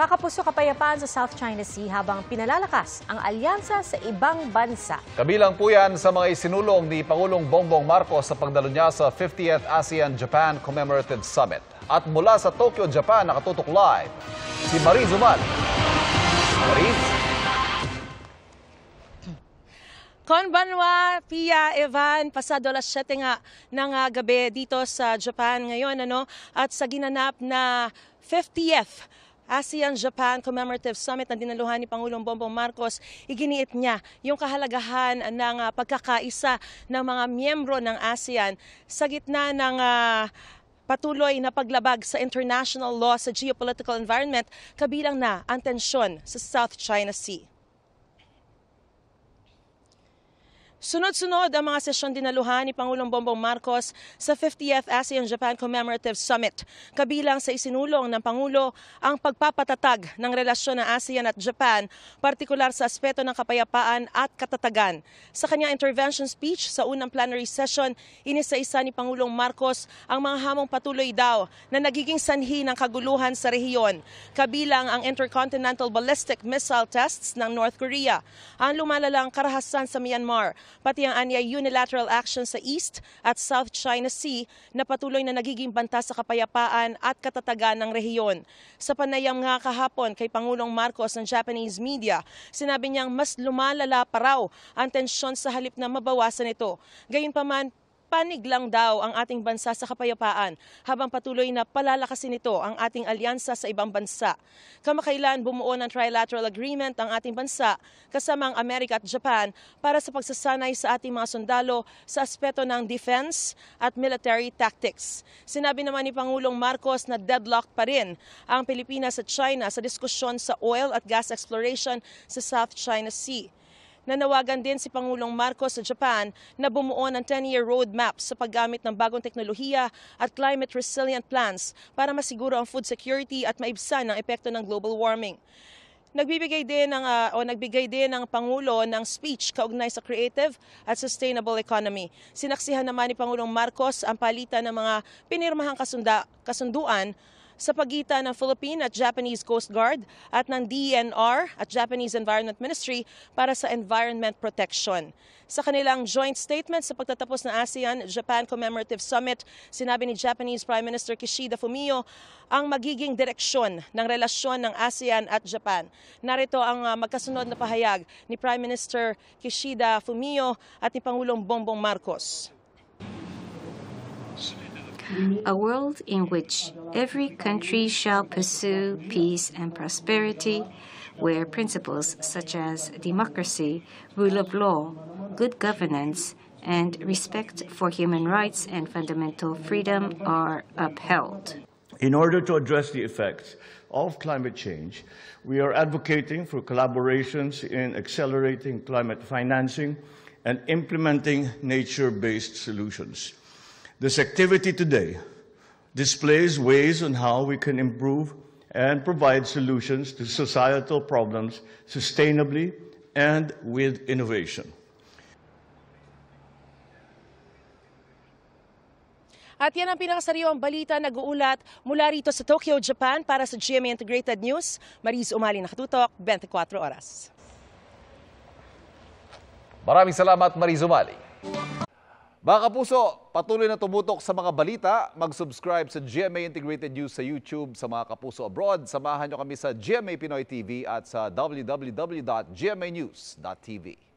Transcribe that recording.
Kakapuso kapayapaan sa South China Sea habang pinalalakas ang alyansa sa ibang bansa. Kabilang po yan sa mga isinulong ni Pangulong Bongbong Marcos sa pagdalo niya sa 50th ASEAN-Japan Commemorative Summit. At mula sa Tokyo, Japan, nakatutok live, si Marie Zuman. Marie? Konbanwa, Pia, Evan, pasado alas 7 nga ng ah, gabi dito sa Japan ngayon ano at sa ginanap na 50th ASEAN-Japan Commemorative Summit na dinaluhan ni Pangulong Bongbong Marcos, iginiit niya yung kahalagahan ng uh, pagkakaisa ng mga miyembro ng ASEAN sa gitna ng uh, patuloy na paglabag sa international law sa geopolitical environment kabilang na ang tensyon sa South China Sea. Sunod-sunod ang mga sesyon dinaluhan ni Pangulong Bongbong Marcos sa 50th ASEAN-Japan Commemorative Summit, kabilang sa isinulong ng Pangulo ang pagpapatatag ng relasyon ng ASEAN at Japan, partikular sa aspeto ng kapayapaan at katatagan. Sa kanyang intervention speech sa unang plenary session, inisa-isa ni Pangulong Marcos ang mga hamong patuloy daw na nagiging sanhi ng kaguluhan sa rehiyon, kabilang ang intercontinental ballistic missile tests ng North Korea, ang lumalalang karahasan sa Myanmar, pati ang anya unilateral action sa East at South China Sea na patuloy na nagiging banta sa kapayapaan at katatagan ng rehiyon. Sa panayam nga kahapon kay Pangulong Marcos ng Japanese media, sinabi niyang mas lumalala pa raw ang tensyon sa halip na mabawasan ito. Gayunpaman, panig lang daw ang ating bansa sa kapayapaan habang patuloy na palalakasin nito ang ating alyansa sa ibang bansa. Kamakailan bumuo ng trilateral agreement ang ating bansa kasama ang Amerika at Japan para sa pagsasanay sa ating mga sundalo sa aspeto ng defense at military tactics. Sinabi naman ni Pangulong Marcos na deadlock pa rin ang Pilipinas at China sa diskusyon sa oil at gas exploration sa South China Sea. Nanawagan din si Pangulong Marcos sa Japan na bumuo ng 10-year roadmap sa paggamit ng bagong teknolohiya at climate resilient plans para masiguro ang food security at maibsan ang epekto ng global warming. Nagbibigay din ng uh, ah, o nagbigay din ng pangulo ng speech kaugnay sa creative at sustainable economy. Sinaksihan naman ni Pangulong Marcos ang palitan ng mga pinirmahang kasunda, kasunduan sa pagitan ng Philippine at Japanese Coast Guard at ng DENR at Japanese Environment Ministry para sa environment protection. Sa kanilang joint statement sa pagtatapos ng ASEAN-Japan Commemorative Summit, sinabi ni Japanese Prime Minister Kishida Fumio ang magiging direksyon ng relasyon ng ASEAN at Japan. Narito ang ah, magkasunod na pahayag ni Prime Minister Kishida Fumio at ni Pangulong Bongbong Marcos. a world in which every country shall pursue peace and prosperity, where principles such as democracy, rule of law, good governance, and respect for human rights and fundamental freedom are upheld. In order to address the effects of climate change, we are advocating for collaborations in accelerating climate financing and implementing nature-based solutions. This activity today displays ways on how we can improve and provide solutions to societal problems sustainably and with innovation. At yan ang pinakasariwang balita na guulat mula rito sa Tokyo, Japan para sa GMA Integrated News. Maris Umali Nakatutok, 24 Oras. Maraming salamat, Maris Umali. Mga kapuso, patuloy na tumutok sa mga balita. Mag-subscribe sa GMA Integrated News sa YouTube sa mga kapuso abroad. Samahan nyo kami sa GMA Pinoy TV at sa www.gmanews.tv.